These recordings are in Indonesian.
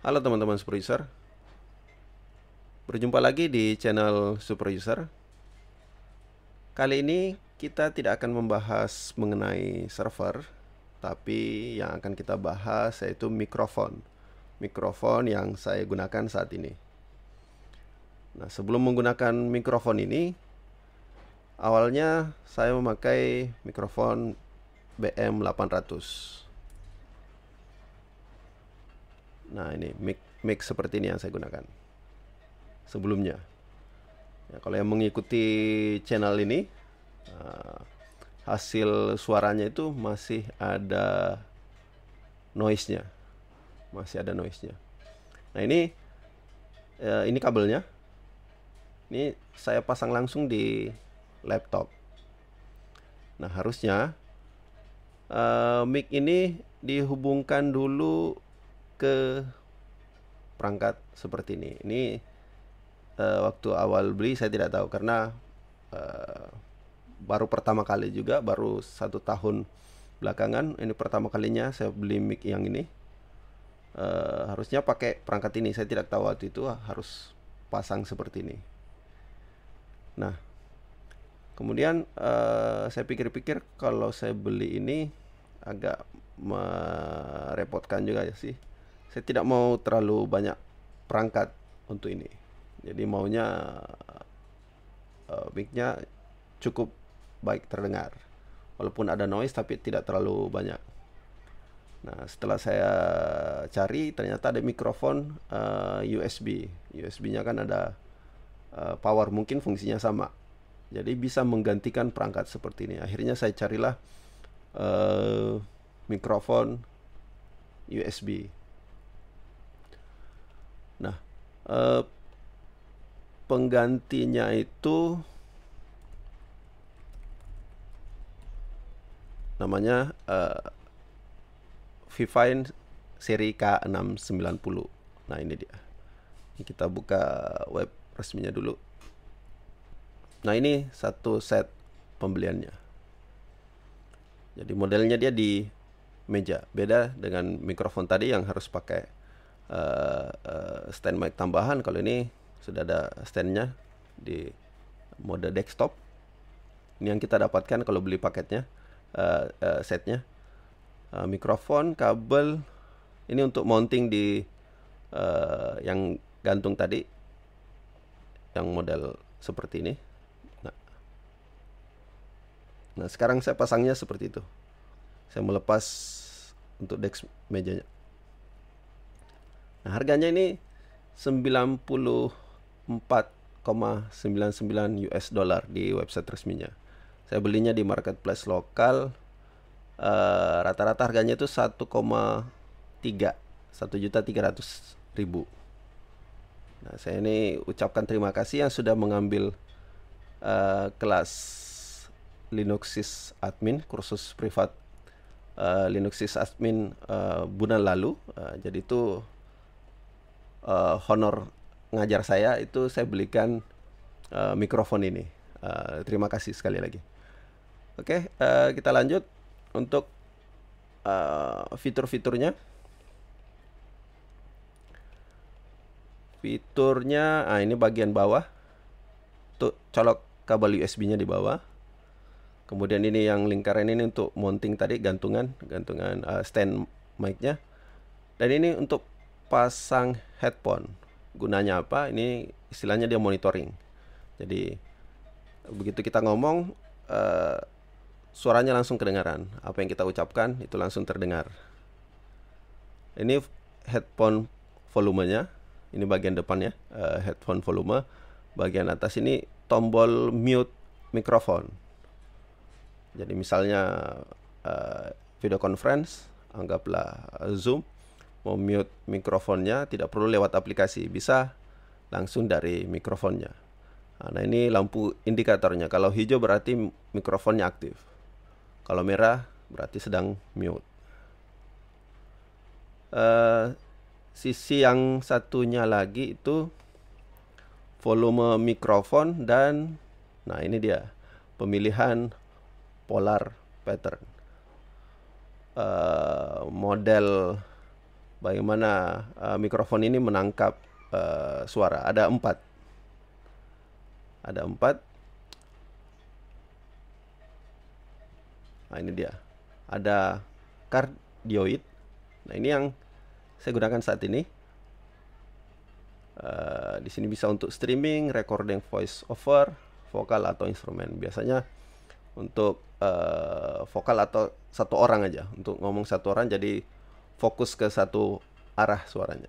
Halo teman-teman Super User Berjumpa lagi di channel Super User Kali ini kita tidak akan membahas mengenai server Tapi yang akan kita bahas yaitu mikrofon Mikrofon yang saya gunakan saat ini Nah sebelum menggunakan mikrofon ini Awalnya saya memakai mikrofon BM800 Nah ini mic mic seperti ini yang saya gunakan sebelumnya. Ya, kalau yang mengikuti channel ini uh, hasil suaranya itu masih ada noise-nya, masih ada noise-nya. Nah ini uh, ini kabelnya. Ini saya pasang langsung di laptop. Nah harusnya uh, mic ini dihubungkan dulu ke perangkat seperti ini. Ini uh, waktu awal beli saya tidak tahu karena uh, baru pertama kali juga baru satu tahun belakangan ini pertama kalinya saya beli mic yang ini. Uh, harusnya pakai perangkat ini saya tidak tahu waktu itu harus pasang seperti ini. Nah, kemudian uh, saya pikir-pikir kalau saya beli ini agak merepotkan juga sih saya tidak mau terlalu banyak perangkat untuk ini. Jadi maunya uh, mic-nya cukup baik terdengar. Walaupun ada noise tapi tidak terlalu banyak. Nah, setelah saya cari ternyata ada mikrofon uh, eh, USB. USB-nya kan ada uh, power, mungkin fungsinya sama. Jadi bisa menggantikan perangkat seperti ini. Akhirnya saya carilah uh, mikrofon USB Eh, penggantinya itu namanya v eh, Vivine seri K690. Nah, ini dia. Kita buka web resminya dulu. Nah, ini satu set pembeliannya. Jadi modelnya dia di meja, beda dengan mikrofon tadi yang harus pakai uh, uh, stand mic tambahan kalau ini sudah ada standnya di mode desktop ini yang kita dapatkan kalau beli paketnya uh, uh, setnya uh, mikrofon kabel ini untuk mounting di uh, yang gantung tadi yang model seperti ini nah. nah sekarang saya pasangnya seperti itu saya melepas untuk desk mejanya Nah, harganya ini 94,99 US dollar di website resminya. Saya belinya di marketplace lokal. Eh, rata-rata uh, harganya itu 1,3 1 juta 300 ribu. Nah, saya ini ucapkan terima kasih yang sudah mengambil uh, kelas Linuxis admin kursus privat uh, eh, Linuxis admin uh, bulan lalu. Uh, jadi itu uh, honor ngajar saya itu saya belikan uh, mikrofon ini. Uh, terima kasih sekali lagi. Oke, okay, uh, kita lanjut untuk uh, fitur-fiturnya. Fiturnya, ah ini bagian bawah. Tuh colok kabel USB-nya di bawah. Kemudian ini yang lingkaran ini untuk mounting tadi gantungan, gantungan uh, stand mic-nya. Dan ini untuk pasang headphone. Gunanya apa? Ini istilahnya dia monitoring. Jadi begitu kita ngomong uh, suaranya langsung kedengaran. Apa yang kita ucapkan itu langsung terdengar. Ini headphone volumenya. Ini bagian depannya uh, headphone volume. Bagian atas ini tombol mute mikrofon. Jadi misalnya uh, video conference, anggaplah Zoom mute mikrofonnya tidak perlu lewat aplikasi, bisa langsung dari mikrofonnya. Nah, ini lampu indikatornya. Kalau hijau berarti mikrofonnya aktif. Kalau merah berarti sedang mute. Uh, sisi yang satunya lagi itu volume mikrofon dan nah ini dia pemilihan polar pattern. Uh, model bagaimana uh, mikrofon ini menangkap uh, suara. Ada empat, ada empat. Nah ini dia, ada kardioid. Nah ini yang saya gunakan saat ini. Uh, di sini bisa untuk streaming, recording voice over, vokal atau instrumen. Biasanya untuk uh, vokal atau satu orang aja, untuk ngomong satu orang jadi fokus ke satu arah suaranya.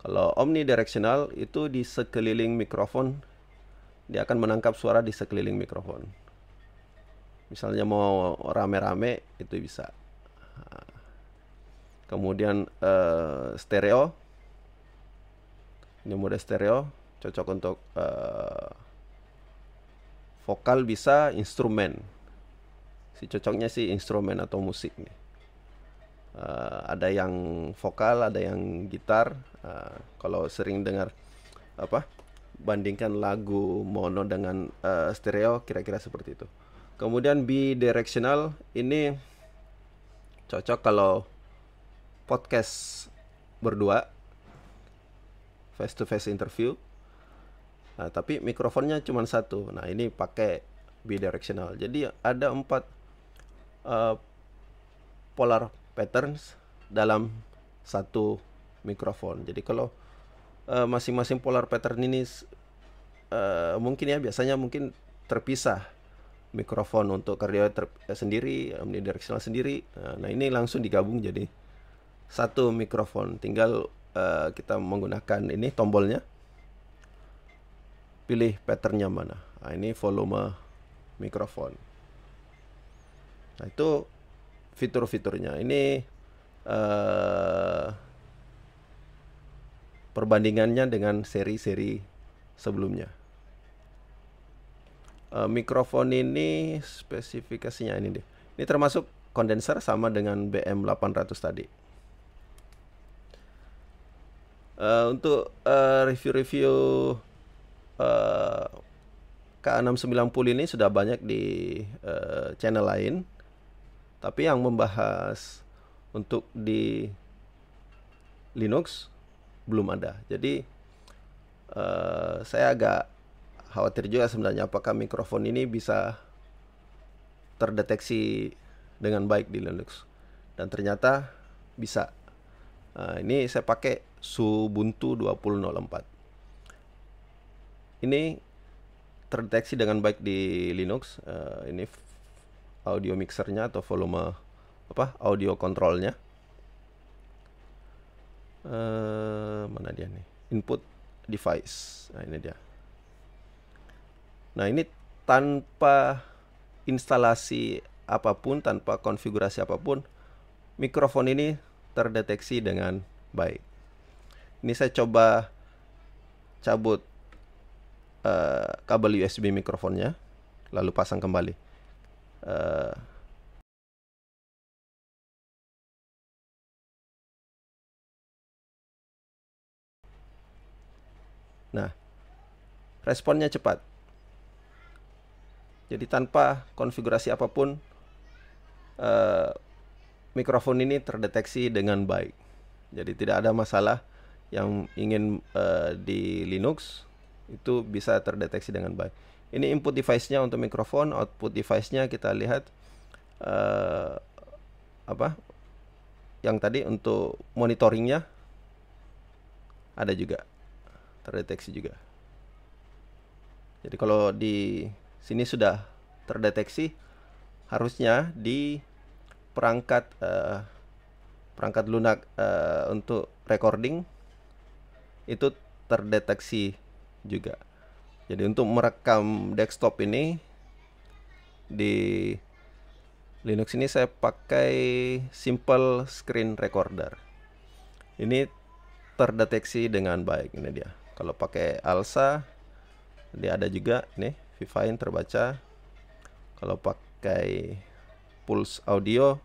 Kalau omnidirectional itu di sekeliling mikrofon dia akan menangkap suara di sekeliling mikrofon. Misalnya mau rame-rame itu bisa. Kemudian uh, stereo. Ini mode stereo cocok untuk uh, vokal bisa instrumen. Si cocoknya sih instrumen atau musik nih uh, ada yang vokal, ada yang gitar. Uh, kalau sering dengar apa bandingkan lagu mono dengan uh, stereo kira-kira seperti itu. Kemudian bidirectional ini cocok kalau podcast berdua face to face interview. Nah, tapi mikrofonnya cuma satu. Nah, ini pakai bidirectional. Jadi ada empat uh, polar patterns dalam satu mikrofon. Jadi kalau masing eh, masing-masing polar pattern ini uh, mungkin ya biasanya mungkin terpisah mikrofon untuk kardio ter eh, sendiri, omnidirectional sendiri. Nah, ini langsung digabung jadi satu mikrofon. Tinggal uh, kita menggunakan ini tombolnya. Pilih patternnya mana. Nah, ini volume mikrofon. Nah, itu fitur-fiturnya. Ini uh, perbandingannya dengan seri-seri sebelumnya. Uh, mikrofon ini spesifikasinya ini deh. Ini termasuk kondenser sama dengan BM800 tadi. Uh, untuk review-review uh, uh, K690 ini sudah banyak di uh, channel lain tapi yang membahas untuk di Linux belum ada jadi uh, saya agak khawatir juga sebenarnya apakah mikrofon ini bisa terdeteksi dengan baik di Linux dan ternyata bisa uh, ini saya pakai Ubuntu 2004 ini terdeteksi dengan baik di Linux. Uh, ini audio mixernya atau volume apa audio kontrolnya uh, eh, mana dia nih input device nah ini dia nah ini tanpa instalasi apapun tanpa konfigurasi apapun mikrofon ini terdeteksi dengan baik ini saya coba cabut uh, kabel USB mikrofonnya lalu pasang kembali Eh, nah, responnya cepat. Jadi tanpa konfigurasi apapun, uh, mikrofon ini terdeteksi dengan baik. Jadi tidak ada masalah yang ingin uh, di Linux itu bisa terdeteksi dengan baik. Ini input device-nya untuk mikrofon, output device-nya kita lihat uh, apa? Yang tadi untuk monitoringnya ada juga terdeteksi juga. Jadi kalau di sini sudah terdeteksi, harusnya di perangkat uh, perangkat lunak uh, untuk recording itu terdeteksi juga. Jadi untuk merekam desktop ini di Linux ini saya pakai simple screen recorder. Ini terdeteksi dengan baik ini dia. Kalau pakai ALSA dia ada juga nih Vivine terbaca. Kalau pakai Pulse Audio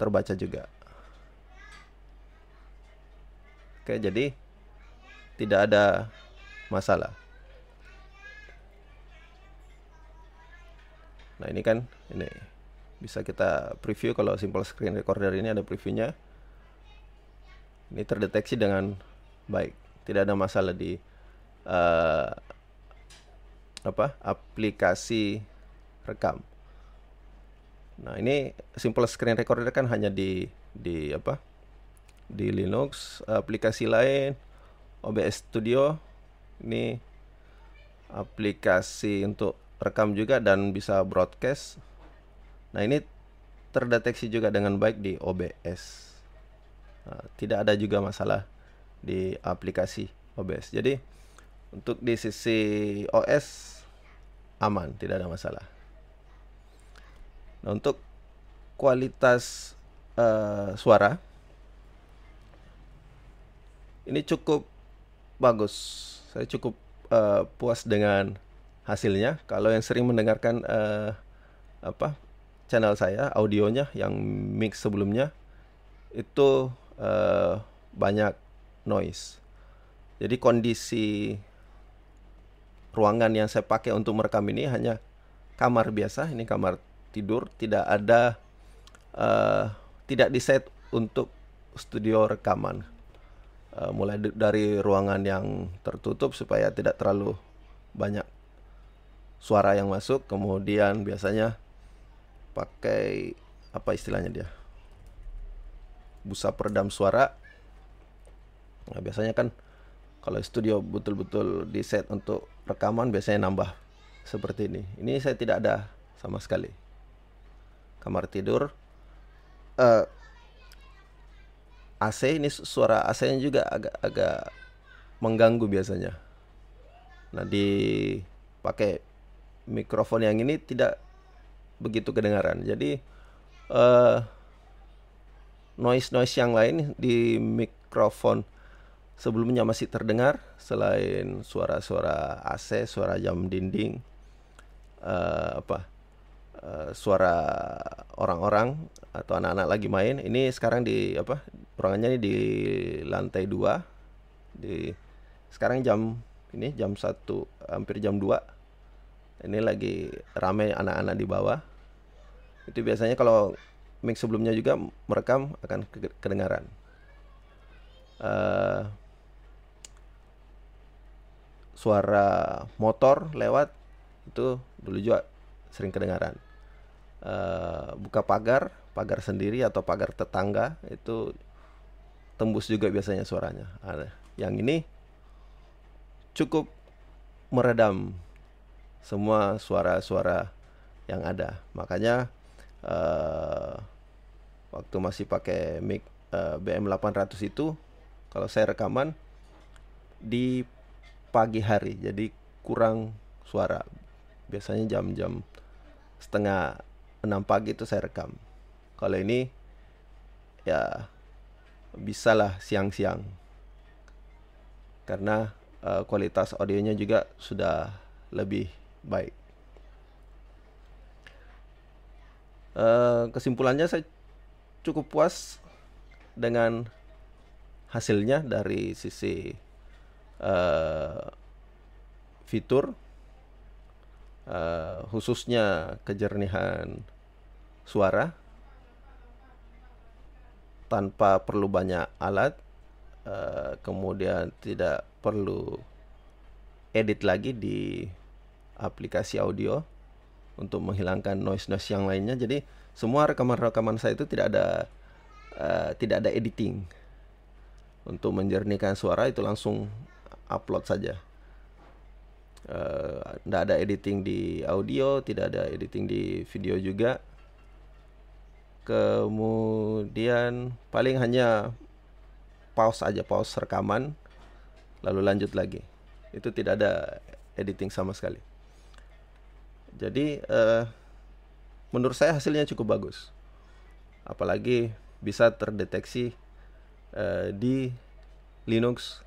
terbaca juga. Oke, jadi tidak ada masalah. Nah ini kan ini bisa kita preview kalau simple screen recorder ini ada previewnya. Ini terdeteksi dengan baik, tidak ada masalah di uh, apa aplikasi rekam. Nah ini simple screen recorder kan hanya di di apa di Linux aplikasi lain OBS Studio ini aplikasi untuk rekam juga dan bisa broadcast nah ini terdeteksi juga dengan baik di OBS nah, tidak ada juga masalah di aplikasi OBS jadi untuk di sisi OS aman tidak ada masalah nah untuk kualitas uh, suara ini cukup bagus saya cukup uh, puas dengan hasilnya. Kalau yang sering mendengarkan uh, apa channel saya, audionya yang mix sebelumnya itu uh, banyak noise. Jadi kondisi ruangan yang saya pakai untuk merekam ini hanya kamar biasa, ini kamar tidur, tidak ada uh, tidak di set untuk studio rekaman. Eh, mulai dari ruangan yang tertutup supaya tidak terlalu banyak suara yang masuk kemudian biasanya pakai apa istilahnya dia busa peredam suara nah, biasanya kan kalau studio betul-betul di set untuk rekaman biasanya nambah seperti ini ini saya tidak ada sama sekali kamar tidur uh, AC ini suara AC-nya juga agak agak mengganggu biasanya. Nah, di pakai mikrofon yang ini tidak begitu kedengaran. Jadi eh, noise noise yang lain di mikrofon sebelumnya masih terdengar selain suara-suara AC, suara jam dinding, uh, apa uh, suara orang-orang atau anak-anak lagi main. Ini sekarang di apa ruangannya ini di lantai dua di sekarang jam ini jam satu hampir jam 2 ini lagi rame anak-anak di bawah itu biasanya kalau mix sebelumnya juga merekam akan kedengaran uh, suara motor lewat itu dulu juga sering kedengaran uh, buka pagar pagar sendiri atau pagar tetangga itu tembus juga biasanya suaranya. Yang ini cukup meredam semua suara-suara yang ada. Makanya uh, waktu masih pakai mic uh, eh, BM800 itu kalau saya rekaman di pagi hari jadi kurang suara. Biasanya jam-jam setengah enam pagi itu saya rekam. Kalau ini ya bisalah siang-siang karena uh, kualitas audionya juga sudah lebih baik. Uh, kesimpulannya saya cukup puas dengan hasilnya dari sisi uh, fitur uh, khususnya kejernihan suara tanpa perlu banyak alat uh, kemudian tidak perlu edit lagi di aplikasi audio untuk menghilangkan noise-noise yang lainnya. Jadi semua rekaman-rekaman saya itu tidak ada uh, tidak ada editing. Untuk menjernihkan suara itu langsung upload saja. Uh, eh, tidak ada editing di audio, tidak ada editing di video juga kemudian paling hanya pause aja pause rekaman lalu lanjut lagi itu tidak ada editing sama sekali jadi uh, menurut saya hasilnya cukup bagus apalagi bisa terdeteksi uh, di Linux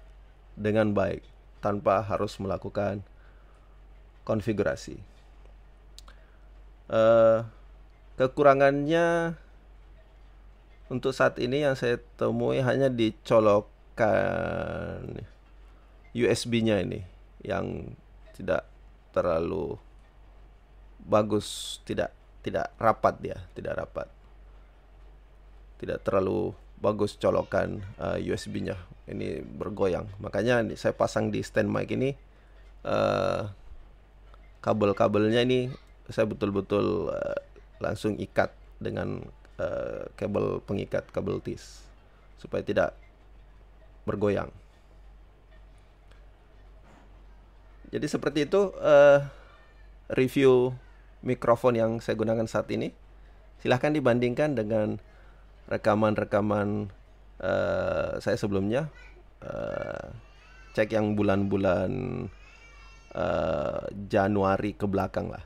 dengan baik tanpa harus melakukan konfigurasi uh, kekurangannya untuk saat ini yang saya temui hanya dicolokkan USB-nya ini yang tidak terlalu bagus, tidak tidak rapat dia, tidak rapat. Tidak terlalu bagus colokan uh, eh, USB-nya. Ini bergoyang. Makanya saya pasang di stand mic ini uh, kabel-kabelnya ini saya betul-betul uh, langsung ikat dengan uh, kabel pengikat kabel tis supaya tidak bergoyang. Jadi seperti itu uh, review mikrofon yang saya gunakan saat ini. Silahkan dibandingkan dengan rekaman-rekaman uh, saya sebelumnya. Uh, cek yang bulan-bulan uh, Januari ke belakang lah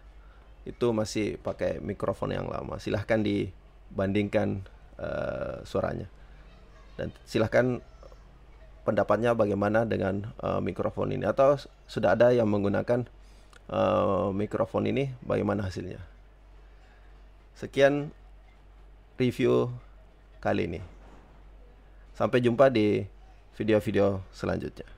itu masih pakai mikrofon yang lama. Silahkan dibandingkan uh, suaranya dan silahkan pendapatnya bagaimana dengan uh, mikrofon ini atau sudah ada yang menggunakan uh, mikrofon ini bagaimana hasilnya sekian review kali ini sampai jumpa di video-video selanjutnya